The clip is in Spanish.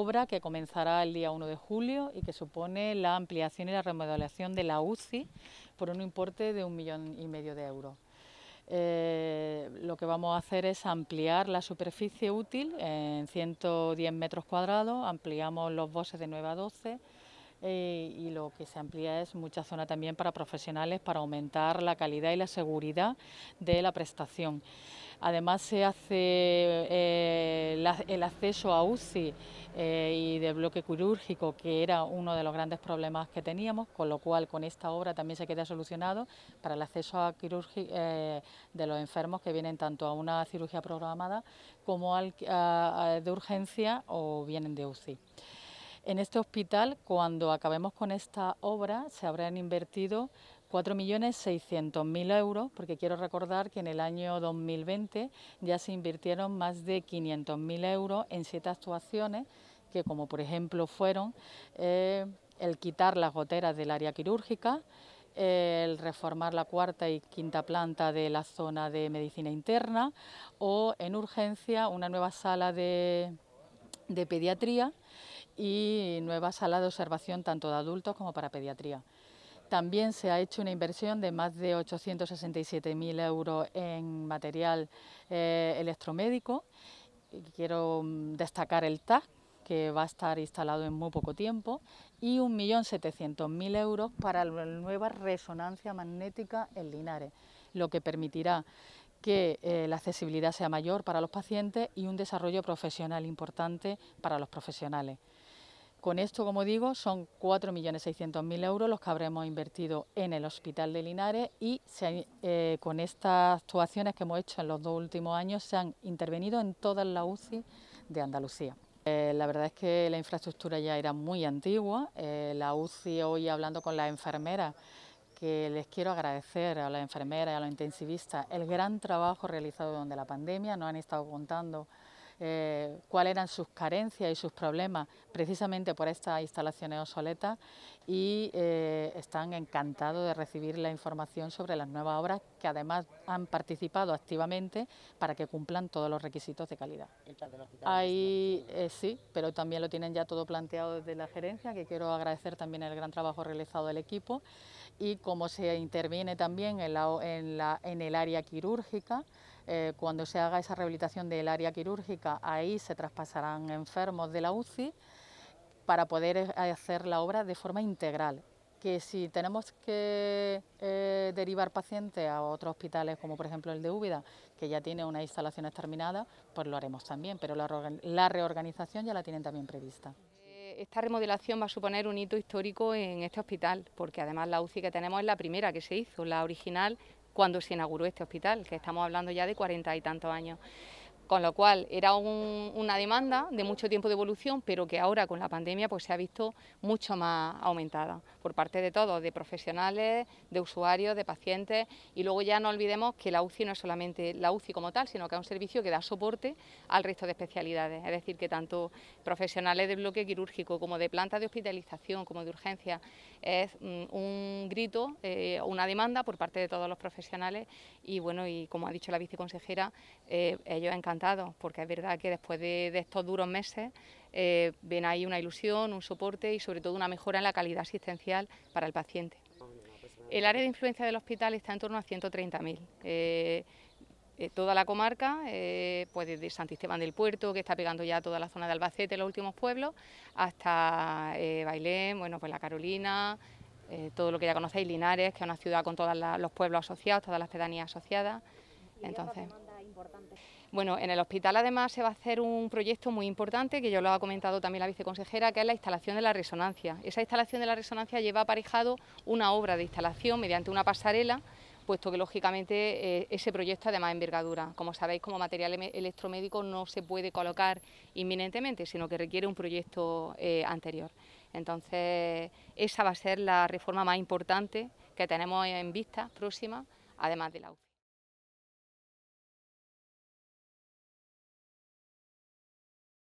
obra que comenzará el día 1 de julio y que supone la ampliación y la remodelación de la UCI por un importe de un millón y medio de euros. Eh, lo que vamos a hacer es ampliar la superficie útil en 110 metros cuadrados, ampliamos los bosses de 9 a 12, eh, y lo que se amplía es mucha zona también para profesionales para aumentar la calidad y la seguridad de la prestación. Además se hace eh, el acceso a UCI eh, y de bloque quirúrgico, que era uno de los grandes problemas que teníamos, con lo cual con esta obra también se queda solucionado para el acceso a de los enfermos que vienen tanto a una cirugía programada como de urgencia o vienen de UCI. En este hospital, cuando acabemos con esta obra, se habrán invertido 4.600.000 euros, porque quiero recordar que en el año 2020 ya se invirtieron más de 500.000 euros en siete actuaciones, que como por ejemplo fueron eh, el quitar las goteras del área quirúrgica, el reformar la cuarta y quinta planta de la zona de medicina interna o en urgencia una nueva sala de pediatría y nueva sala de observación tanto de adultos como para pediatría. También se ha hecho una inversión de más de 867.000 euros en material eh, electromédico. Quiero mm, destacar el TAC, que va a estar instalado en muy poco tiempo, y 1.700.000 euros para la nueva resonancia magnética en Linares, lo que permitirá que eh, la accesibilidad sea mayor para los pacientes y un desarrollo profesional importante para los profesionales. Con esto, como digo, son 4.600.000 euros los que habremos invertido en el Hospital de Linares y eh, con estas actuaciones que hemos hecho en los dos últimos años se han intervenido en toda la UCI de Andalucía. Eh, la verdad es que la infraestructura ya era muy antigua. Eh, la UCI hoy hablando con las enfermeras, que les quiero agradecer a las enfermeras y a los intensivistas el gran trabajo realizado durante la pandemia, nos han estado contando eh, cuáles eran sus carencias y sus problemas precisamente por estas instalaciones obsoletas y eh, están encantados de recibir la información sobre las nuevas obras que además han participado activamente para que cumplan todos los requisitos de calidad. Ahí eh, sí, pero también lo tienen ya todo planteado desde la gerencia, que quiero agradecer también el gran trabajo realizado del equipo y cómo se interviene también en, en el área quirúrgica. Eh, cuando se haga esa rehabilitación del área quirúrgica, ahí se traspasarán enfermos de la UCI para poder eh, hacer la obra de forma integral. Que si tenemos que eh, derivar pacientes a otros hospitales, como por ejemplo el de Úbeda, que ya tiene una instalación terminadas, pues lo haremos también, pero la reorganización ya la tienen también prevista esta remodelación va a suponer un hito histórico en este hospital, porque además la UCI que tenemos es la primera que se hizo, la original cuando se inauguró este hospital, que estamos hablando ya de cuarenta y tantos años con lo cual era una demanda de mucho tiempo de evolución, pero que ahora con la pandemia pues se ha visto mucho más aumentada por parte de todos, de profesionales, de usuarios, de pacientes y luego ya no olvidemos que la UCI no es solamente la UCI como tal, sino que es un servicio que da soporte al resto de especialidades, es decir, que tanto profesionales de bloque quirúrgico como de planta de hospitalización, como de urgencia, es mm, un grito, eh, una demanda por parte de todos los profesionales y bueno, y como ha dicho la viceconsejera, eh, ellos encantan porque es verdad que después de, estos duros meses eh, ven ahí una ilusión, un soporte y sobre todo una mejora en la calidad asistencial para el paciente. El área de influencia del hospital está en torno a 130.000. Eh, eh, toda la comarca, pues desde Santisteban del Puerto, que está pegando ya toda la zona de Albacete, los últimos pueblos, hasta Bailén, bueno, pues la Carolina, todo lo que ya conocéis, Linares, que es una ciudad con todos los pueblos asociados, todas las pedanías asociadas. Entonces. Bueno, en el hospital además se va a hacer un proyecto muy importante, que yo lo ha comentado también la viceconsejera, que es la instalación de la resonancia. Esa instalación de la resonancia lleva aparejado una obra de instalación mediante una pasarela, puesto que lógicamente eh, ese proyecto además envergadura. Como sabéis, como material em, electromédico no se puede colocar inminentemente, sino que requiere un proyecto eh, anterior. Entonces, esa va a ser la reforma más importante que tenemos en vista próxima, además de la